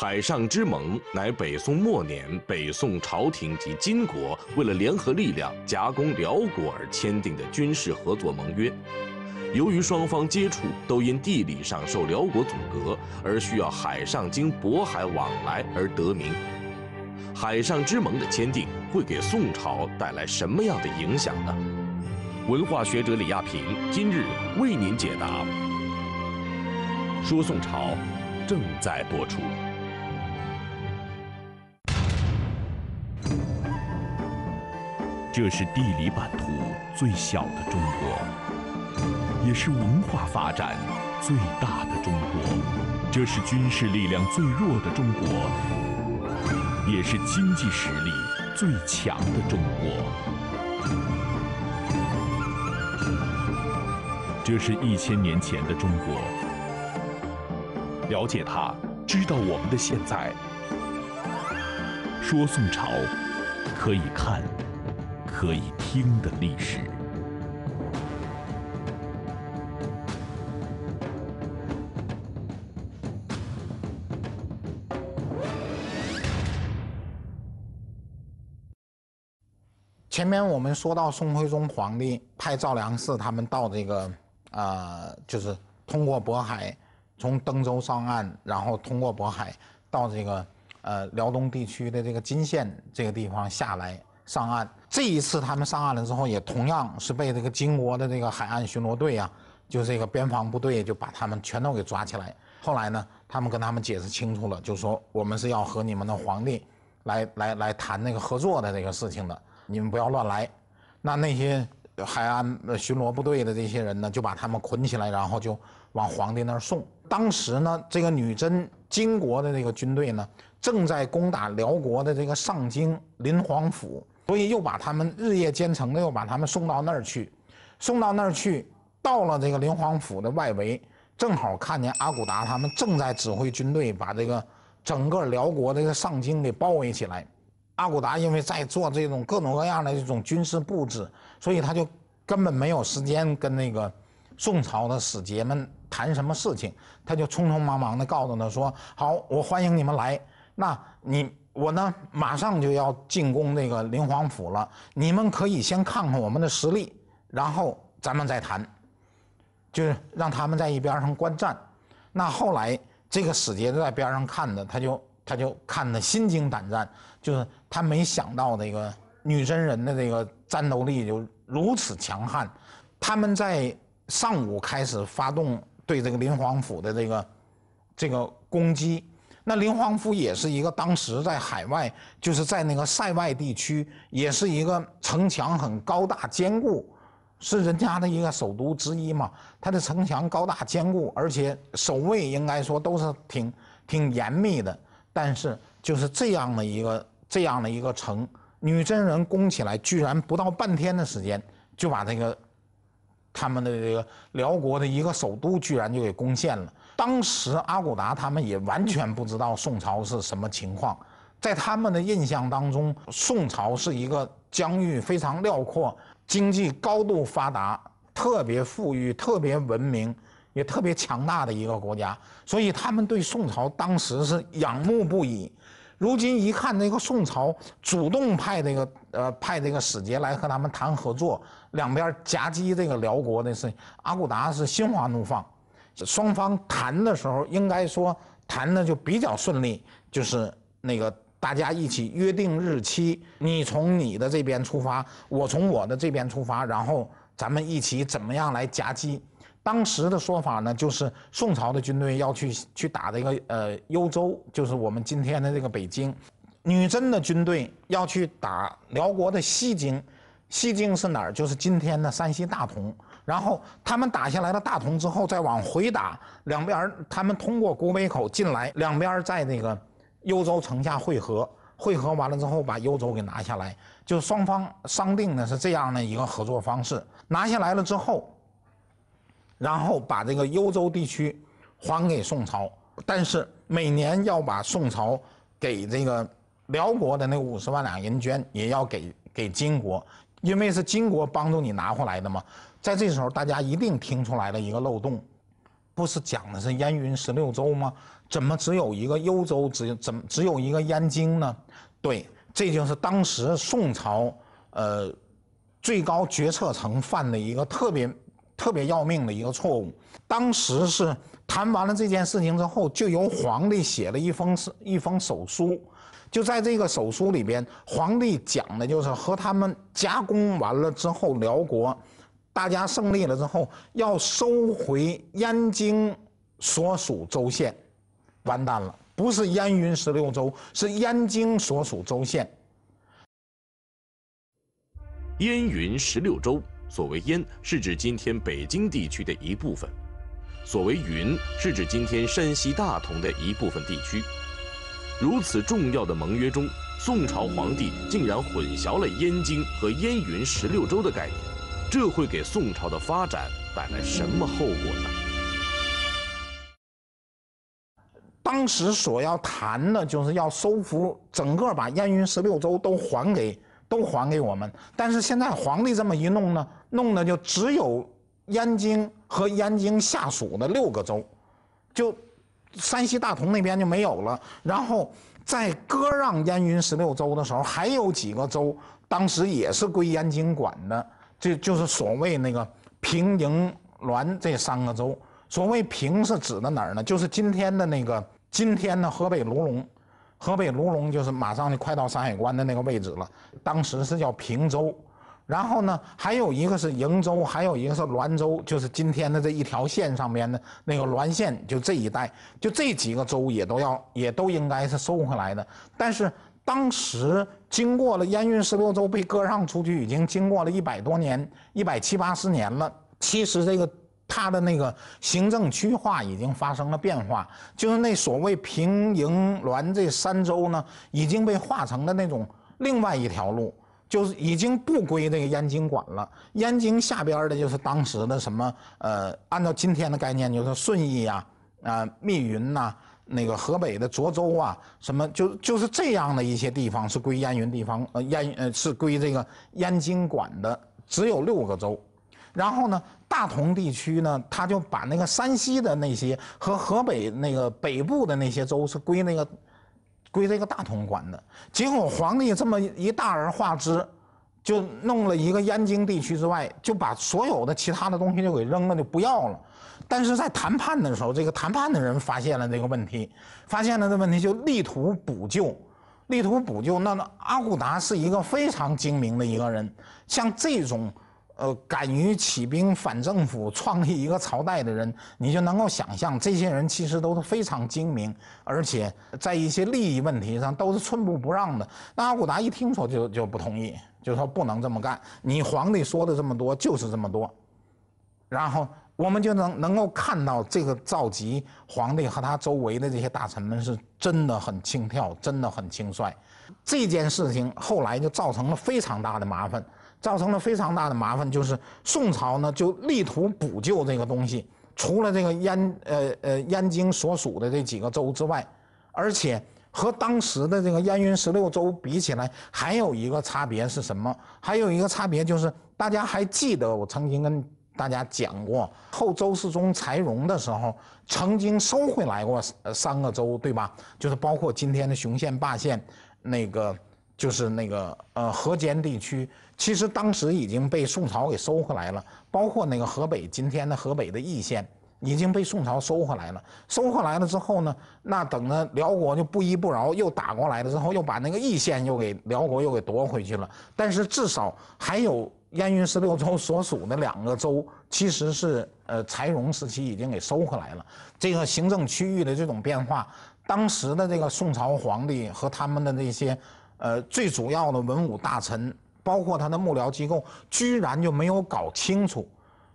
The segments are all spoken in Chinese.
海上之盟乃北宋末年北宋朝廷及金国为了联合力量夹攻辽国而签订的军事合作盟约。由于双方接触都因地理上受辽国阻隔而需要海上经渤海往来而得名。海上之盟的签订会给宋朝带来什么样的影响呢？文化学者李亚平今日为您解答。说宋朝，正在播出。这是地理版图最小的中国，也是文化发展最大的中国；这是军事力量最弱的中国，也是经济实力最强的中国。这是一千年前的中国，了解它，知道我们的现在。说宋朝，可以看。可以听的历史。前面我们说到，宋徽宗皇帝派赵良嗣他们到这个，呃，就是通过渤海，从登州上岸，然后通过渤海到这个，呃，辽东地区的这个金县这个地方下来上岸。这一次他们上岸了之后，也同样是被这个金国的这个海岸巡逻队啊，就这个边防部队就把他们全都给抓起来。后来呢，他们跟他们解释清楚了，就说我们是要和你们的皇帝来来来谈那个合作的这个事情的，你们不要乱来。那那些海岸巡逻部队的这些人呢，就把他们捆起来，然后就往皇帝那儿送。当时呢，这个女真金国的这个军队呢，正在攻打辽国的这个上京临皇府。所以又把他们日夜兼程的，又把他们送到那儿去，送到那儿去，到了这个林皇府的外围，正好看见阿骨达他们正在指挥军队，把这个整个辽国这个上京给包围起来。阿骨达因为在做这种各种各样的这种军事布置，所以他就根本没有时间跟那个宋朝的使节们谈什么事情，他就匆匆忙忙地告诉他说：“好，我欢迎你们来，那你。”我呢，马上就要进攻那个林皇府了。你们可以先看看我们的实力，然后咱们再谈。就是让他们在一边上观战。那后来这个使节在边上看的，他就他就看的心惊胆战，就是他没想到这个女真人的这个战斗力就如此强悍。他们在上午开始发动对这个林皇府的这个这个攻击。那灵皇府也是一个当时在海外，就是在那个塞外地区，也是一个城墙很高大坚固，是人家的一个首都之一嘛。它的城墙高大坚固，而且守卫应该说都是挺挺严密的。但是就是这样的一个这样的一个城，女真人攻起来居然不到半天的时间就把这个。他们的这个辽国的一个首都，居然就给攻陷了。当时阿骨达他们也完全不知道宋朝是什么情况，在他们的印象当中，宋朝是一个疆域非常辽阔、经济高度发达、特别富裕、特别文明、也特别强大的一个国家，所以他们对宋朝当时是仰慕不已。如今一看，那个宋朝主动派那个呃派这个使节来和他们谈合作，两边夹击这个辽国的事情，阿骨达是心花怒放。双方谈的时候，应该说谈的就比较顺利，就是那个大家一起约定日期，你从你的这边出发，我从我的这边出发，然后咱们一起怎么样来夹击。当时的说法呢，就是宋朝的军队要去去打这个呃幽州，就是我们今天的这个北京；女真的军队要去打辽国的西京，西京是哪儿？就是今天的山西大同。然后他们打下来了大同之后，再往回打，两边他们通过古北口进来，两边在那个幽州城下汇合，汇合完了之后把幽州给拿下来，就双方商定的是这样的一个合作方式。拿下来了之后。然后把这个幽州地区还给宋朝，但是每年要把宋朝给这个辽国的那五十万两银绢，也要给给金国，因为是金国帮助你拿回来的嘛。在这时候，大家一定听出来了一个漏洞，不是讲的是燕云十六州吗？怎么只有一个幽州，只怎么只有一个燕京呢？对，这就是当时宋朝呃最高决策层犯的一个特别。特别要命的一个错误，当时是谈完了这件事情之后，就由皇帝写了一封一封手书，就在这个手书里边，皇帝讲的就是和他们夹攻完了之后，辽国大家胜利了之后，要收回燕京所属州县，完蛋了，不是燕云十六州，是燕京所属州县，燕云十六州。所谓燕是指今天北京地区的一部分，所谓云是指今天山西大同的一部分地区。如此重要的盟约中，宋朝皇帝竟然混淆了燕京和燕云十六州的概念，这会给宋朝的发展带来什么后果呢？当时所要谈的，就是要收服整个把燕云十六州都还给都还给我们，但是现在皇帝这么一弄呢？弄得就只有燕京和燕京下属的六个州，就山西大同那边就没有了。然后在割让燕云十六州的时候，还有几个州当时也是归燕京管的，这就是所谓那个平、营、滦这三个州。所谓平是指的哪儿呢？就是今天的那个今天的河北卢龙，河北卢龙就是马上就快到山海关的那个位置了，当时是叫平州。然后呢，还有一个是瀛州，还有一个是滦州，就是今天的这一条线上面的那个滦县就这一带，就这几个州也都要，也都应该是收回来的。但是当时经过了烟运十六州被割让出去，已经经过了一百多年，一百七八十年了。其实这个它的那个行政区划已经发生了变化，就是那所谓平、营、滦这三州呢，已经被划成了那种另外一条路。就是已经不归那个燕京管了，燕京下边的就是当时的什么呃，按照今天的概念就是顺义呀、啊密云呐、那个河北的涿州啊，什么就就是这样的一些地方是归燕云地方呃燕呃是归这个燕京管的，只有六个州。然后呢，大同地区呢，他就把那个山西的那些和河北那个北部的那些州是归那个。归这个大同管的，结果皇帝这么一大而化之，就弄了一个燕京地区之外，就把所有的其他的东西就给扔了，就不要了。但是在谈判的时候，这个谈判的人发现了这个问题，发现了这问题就力图补救，力图补救。那阿骨达是一个非常精明的一个人，像这种。呃，敢于起兵反政府、创立一个朝代的人，你就能够想象，这些人其实都是非常精明，而且在一些利益问题上都是寸步不让的。那阿骨达一听说就就不同意，就说不能这么干，你皇帝说的这么多就是这么多。然后我们就能能够看到，这个赵佶皇帝和他周围的这些大臣们是真的很轻佻，真的很轻率。这件事情后来就造成了非常大的麻烦。造成了非常大的麻烦，就是宋朝呢就力图补救这个东西。除了这个燕呃呃燕京所属的这几个州之外，而且和当时的这个燕云十六州比起来，还有一个差别是什么？还有一个差别就是，大家还记得我曾经跟大家讲过，后周世宗柴荣的时候曾经收回来过三个州，对吧？就是包括今天的雄县、霸县那个。就是那个呃河间地区，其实当时已经被宋朝给收回来了，包括那个河北今天的河北的易县已经被宋朝收回来了。收回来了之后呢，那等着辽国就不依不饶，又打过来了，之后又把那个易县又给辽国又给夺回去了。但是至少还有燕云十六州所属的两个州，其实是呃，柴荣时期已经给收回来了。这个行政区域的这种变化，当时的这个宋朝皇帝和他们的那些。呃，最主要的文武大臣，包括他的幕僚机构，居然就没有搞清楚，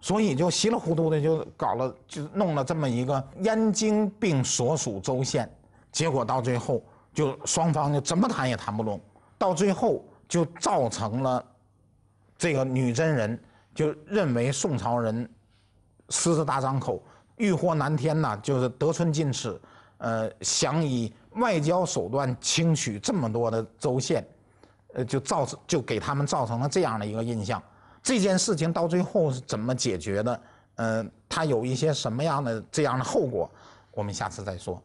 所以就稀里糊涂的就搞了，就弄了这么一个燕京并所属州县，结果到最后就双方就怎么谈也谈不拢，到最后就造成了这个女真人就认为宋朝人狮子大张口，欲祸难填呐，就是得寸进尺。呃，想以外交手段轻取这么多的州县，呃，就造成就给他们造成了这样的一个印象。这件事情到最后是怎么解决的？呃，它有一些什么样的这样的后果？我们下次再说。